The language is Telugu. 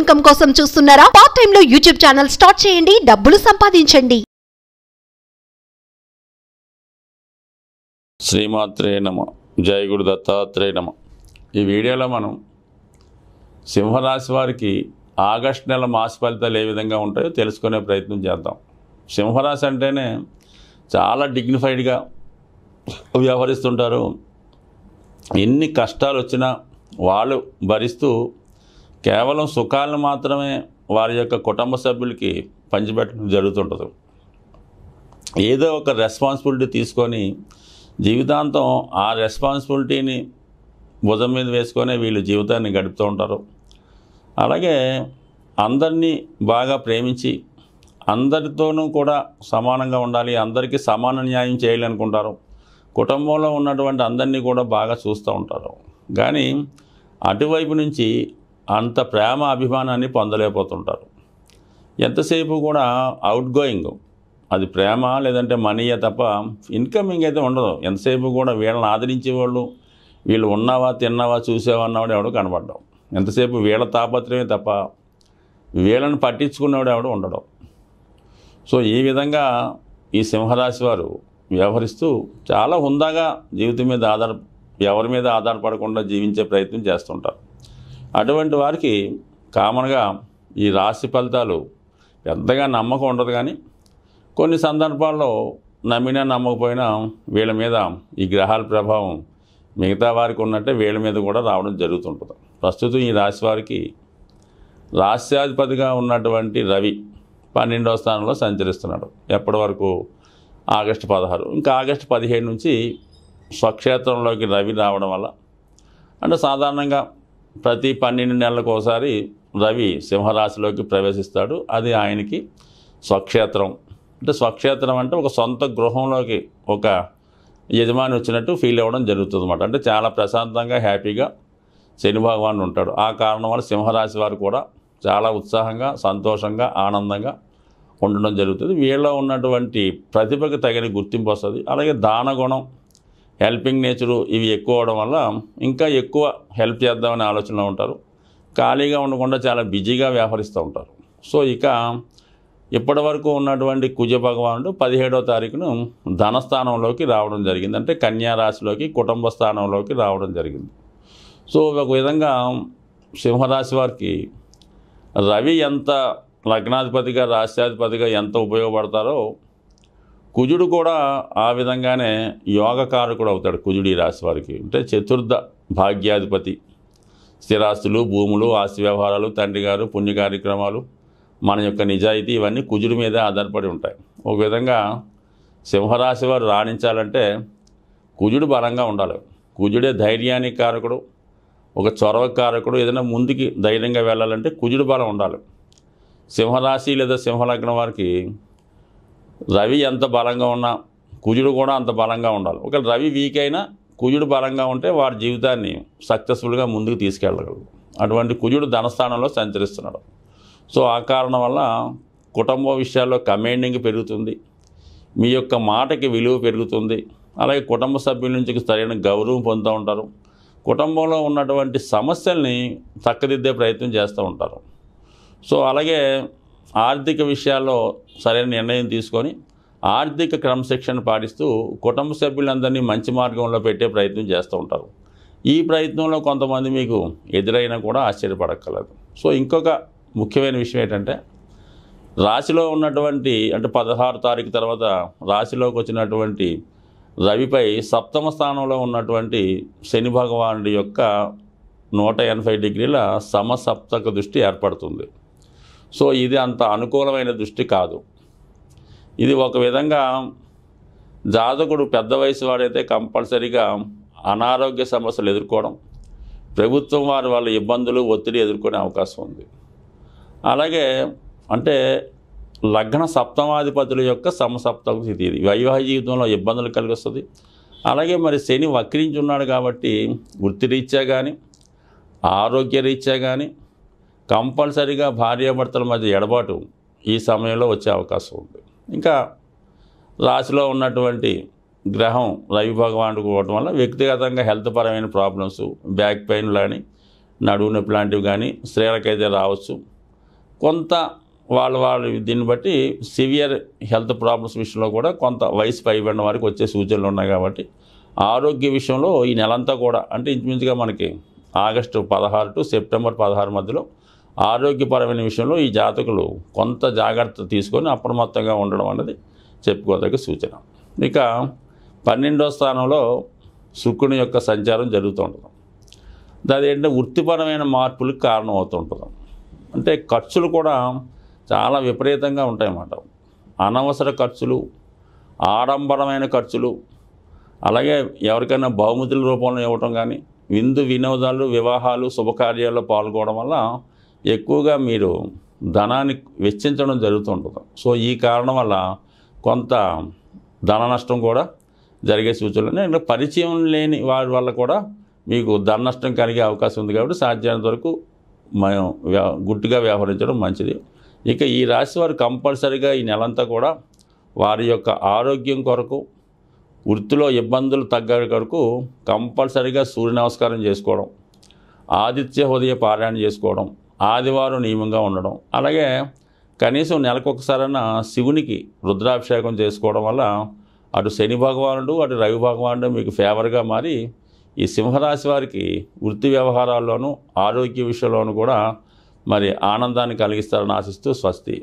ఇన్కమ్ కోసం చూస్తున్నారా పార్ట్ టైం లో యూట్యూబ్ ఛానల్ స్టార్ట్ చేయండి డబ్బులు సంపాదించండి శ్రీమాత్రే నమ జయ గురు దత్తాత్రేయ నమ ఈ వీడియోలో మనం సింహరాశి వారికి ఆగస్ట్ నెల మాస ఫలితాలు ఏ విధంగా ఉంటాయో తెలుసుకునే ప్రయత్నం చేద్దాం సింహరాశి అంటేనే చాలా డిగ్నిఫైడ్గా వ్యవహరిస్తుంటారు ఎన్ని కష్టాలు వచ్చినా వాళ్ళు భరిస్తూ కేవలం సుఖాలను మాత్రమే వారి యొక్క కుటుంబ సభ్యులకి పంచిపెట్టడం జరుగుతుంటుంది ఏదో ఒక రెస్పాన్సిబిలిటీ తీసుకొని జీవితాంతం ఆ రెస్పాన్సిబిలిటీని భుజం మీద వేసుకొని వీళ్ళు జీవితాన్ని గడుపుతూ ఉంటారు అలాగే అందరినీ బాగా ప్రేమించి అందరితోనూ కూడా సమానంగా ఉండాలి అందరికీ సమాన న్యాయం చేయాలనుకుంటారు కుటుంబంలో ఉన్నటువంటి అందరినీ కూడా బాగా చూస్తూ ఉంటారు కానీ అటువైపు నుంచి అంత ప్రేమ అభిమానాన్ని పొందలేకపోతుంటారు ఎంతసేపు కూడా అవుట్ గోయింగ్ అది ప్రేమ లేదంటే మనీయే తప్ప ఇన్కమింగ్ అయితే ఉండదు ఎంతసేపు కూడా వీళ్ళని ఆదరించేవాళ్ళు వీళ్ళు ఉన్నావా తిన్నావా చూసావా అన్నవాడు ఎవడో కనబడ్డావు ఎంతసేపు వీళ్ళ తాపత్రమే తప్ప వీళ్ళని పట్టించుకున్నవాడు ఎవడో ఉండడం సో ఈ విధంగా ఈ సింహరాశి వారు వ్యవహరిస్తూ చాలా హుందాగా జీవితం మీద ఆధార ఎవరి మీద ఆధారపడకుండా జీవించే ప్రయత్నం చేస్తుంటారు అటువంటి వారికి కామన్గా ఈ రాశి ఫలితాలు పెద్దగా నమ్మకం ఉండదు కానీ కొన్ని సందర్భాల్లో నమ్మినా నమ్మకపోయినా వీళ్ళ మీద ఈ గ్రహాల ప్రభావం మిగతా వారికి ఉన్నట్టే వీళ్ళ మీద కూడా రావడం జరుగుతుంటుంది ప్రస్తుతం ఈ రాశి వారికి రాశ్యాధిపతిగా ఉన్నటువంటి రవి పన్నెండవ స్థానంలో సంచరిస్తున్నాడు ఎప్పటి వరకు ఆగస్టు పదహారు ఇంకా ఆగస్టు పదిహేడు నుంచి స్వక్షేత్రంలోకి రవి రావడం వల్ల అంటే సాధారణంగా ప్రతి పన్నెండు నెలలకు ఒకసారి రవి సింహరాశిలోకి ప్రవేశిస్తాడు అది ఆయనకి స్వక్షేత్రం అంటే స్వక్షేత్రం అంటే ఒక సొంత గృహంలోకి ఒక యజమాని వచ్చినట్టు ఫీల్ అవ్వడం జరుగుతుంది అనమాట అంటే చాలా ప్రశాంతంగా హ్యాపీగా శని భగవాన్ ఉంటాడు ఆ కారణం వల్ల సింహరాశి వారు కూడా చాలా ఉత్సాహంగా సంతోషంగా ఆనందంగా ఉండడం జరుగుతుంది వీళ్ళలో ఉన్నటువంటి ప్రతిభకు తగిన గుర్తింపు వస్తుంది అలాగే దానగుణం హెల్పింగ్ నేచరు ఇవి ఎక్కువ అవడం వల్ల ఇంకా ఎక్కువ హెల్ప్ చేద్దామనే ఆలోచనలో ఉంటారు ఖాళీగా ఉండకుండా చాలా బిజీగా వ్యవహరిస్తూ ఉంటారు సో ఇక ఇప్పటివరకు ఉన్నటువంటి కుజ భగవానుడు పదిహేడో తారీఖును ధనస్థానంలోకి రావడం జరిగింది అంటే కన్యారాశిలోకి కుటుంబ స్థానంలోకి రావడం జరిగింది సో ఒక విధంగా సింహరాశి వారికి రవి ఎంత లగ్నాధిపతిగా రాశ్యాధిపతిగా ఎంత ఉపయోగపడతారో కుజుడు కూడా ఆ విధంగానే యోగకారకుడు అవుతాడు కుజుడి రాశి వారికి అంటే చతుర్థ భాగ్యాధిపతి స్థిరాస్తులు భూములు ఆస్తి వ్యవహారాలు తండ్రి గారు పుణ్య కార్యక్రమాలు మన యొక్క నిజాయితీ ఇవన్నీ కుజుడి మీద ఆధారపడి ఉంటాయి ఒక విధంగా సింహరాశి వారు రాణించాలంటే కుజుడు బలంగా ఉండాలి కుజుడే ధైర్యానికి కారకుడు ఒక చొరవ కారకుడు ఏదైనా ముందుకి ధైర్యంగా వెళ్ళాలంటే కుజుడు బలం ఉండాలి సింహరాశి లేదా సింహలగ్నం వారికి రవి ఎంత బలంగా ఉన్నా కుజుడు కూడా అంత బలంగా ఉండాలి ఒకవేళ రవి వీక్ అయినా కుజుడు బలంగా ఉంటే వాడి జీవితాన్ని సక్సెస్ఫుల్గా ముందుకు తీసుకెళ్ళగలరు అటువంటి కుజుడు ధనస్థానంలో సంచరిస్తున్నాడు సో ఆ కారణం వల్ల కుటుంబ విషయాల్లో కమాండింగ్ పెరుగుతుంది మీ యొక్క మాటకి విలువ పెరుగుతుంది అలాగే కుటుంబ సభ్యుల నుంచి సరైన గౌరవం పొందుతూ ఉంటారు కుటుంబంలో ఉన్నటువంటి సమస్యల్ని చక్కదిద్దే ప్రయత్నం చేస్తూ ఉంటారు సో అలాగే ఆర్థిక విషయాల్లో సరైన నిర్ణయం తీసుకొని ఆర్థిక క్రమశిక్షణ పాటిస్తూ కుటుంబ సభ్యులందరినీ మంచి మార్గంలో పెట్టే ప్రయత్నం చేస్తూ ఉంటారు ఈ ప్రయత్నంలో కొంతమంది మీకు ఎదురైనా కూడా ఆశ్చర్యపడక్కర్లేదు సో ఇంకొక ముఖ్యమైన విషయం ఏంటంటే రాశిలో ఉన్నటువంటి అంటే పదహారు తారీఖు తర్వాత రాశిలోకి వచ్చినటువంటి రవిపై సప్తమ స్థానంలో ఉన్నటువంటి శని భగవానుడి యొక్క నూట ఎనభై డిగ్రీల సమసప్తక దృష్టి ఏర్పడుతుంది సో ఇది అంత అనుకూలమైన దృష్టి కాదు ఇది ఒక విధంగా జాతకుడు పెద్ద వయసు వాడైతే కంపల్సరీగా అనారోగ్య సమస్యలు ఎదుర్కోవడం ప్రభుత్వం వారి వాళ్ళ ఇబ్బందులు ఒత్తిడి ఎదుర్కొనే అవకాశం ఉంది అలాగే అంటే లగ్న సప్తమాధిపతుల యొక్క సమసప్తమ స్థితి ఇది వైవాహిక జీవితంలో ఇబ్బందులు కలిగిస్తుంది అలాగే మరి శని వక్రించి ఉన్నాడు కాబట్టి వృత్తిరీత్యా కానీ ఆరోగ్యరీత్యా కానీ కంపల్సరీగా భార్యాభర్తల మధ్య ఎడబాటు ఈ సమయంలో వచ్చే అవకాశం ఉంది ఇంకా రాశిలో ఉన్నటువంటి గ్రహం రవి భగవానుడు పోవడం వల్ల వ్యక్తిగతంగా హెల్త్ పరమైన ప్రాబ్లమ్స్ బ్యాక్ పెయిన్ కానీ నడువు నొప్పి లాంటివి కానీ స్త్రీలకైతే రావచ్చు కొంత వాళ్ళ వాళ్ళు దీన్ని బట్టి సివియర్ హెల్త్ ప్రాబ్లమ్స్ విషయంలో కూడా కొంత వయసు పైబడిన వారికి వచ్చే సూచనలు ఉన్నాయి కాబట్టి ఆరోగ్య విషయంలో ఈ నెలంతా కూడా అంటే ఇంచుమించుగా మనకి ఆగస్టు పదహారు టు సెప్టెంబర్ పదహారు మధ్యలో ఆరోగ్యపరమైన విషయంలో ఈ జాతకులు కొంత జాగ్రత్త తీసుకొని అప్రమత్తంగా ఉండడం అన్నది చెప్పుకోదగ్గ సూచన ఇక పన్నెండో స్థానంలో శుక్రుని యొక్క సంచారం జరుగుతూ ఉంటుంది దాని ఏంటంటే వృత్తిపరమైన మార్పులకు కారణం అవుతుంటుంది అంటే ఖర్చులు కూడా చాలా విపరీతంగా ఉంటాయన్నమాట అనవసర ఖర్చులు ఆడంబరమైన ఖర్చులు అలాగే ఎవరికైనా బహుమతుల రూపంలో ఇవ్వటం కానీ విందు వినోదాలు వివాహాలు శుభకార్యాల్లో పాల్గొనడం వల్ల ఎక్కువగా మీరు ధనాన్ని వెచ్చించడం జరుగుతుంటుంది సో ఈ కారణం వల్ల కొంత ధన నష్టం కూడా జరిగే సూచనలు నేను పరిచయం లేని వారి వల్ల కూడా మీకు ధన నష్టం కలిగే అవకాశం ఉంది కాబట్టి సాధ్యమైనంత వరకు మనం గుట్టుగా వ్యవహరించడం మంచిది ఇక ఈ రాశి వారు కంపల్సరిగా ఈ నెలంతా కూడా వారి యొక్క ఆరోగ్యం కొరకు వృత్తిలో ఇబ్బందులు తగ్గ కొరకు కంపల్సరిగా సూర్య నమస్కారం చేసుకోవడం ఆదిత్య హృదయ పారాయణ చేసుకోవడం ఆదివారం నియమంగా ఉండడం అలాగే కనీసం నెలకొకసారైనా శివునికి రుద్రాభిషేకం చేసుకోవడం వల్ల అటు శని భగవానుడు అటు రవి భగవానుడు మీకు ఫేవర్గా మారి ఈ సింహరాశి వారికి వృత్తి వ్యవహారాల్లోనూ ఆరోగ్య విషయంలోనూ కూడా మరి ఆనందాన్ని కలిగిస్తారని ఆశిస్తూ స్వస్తి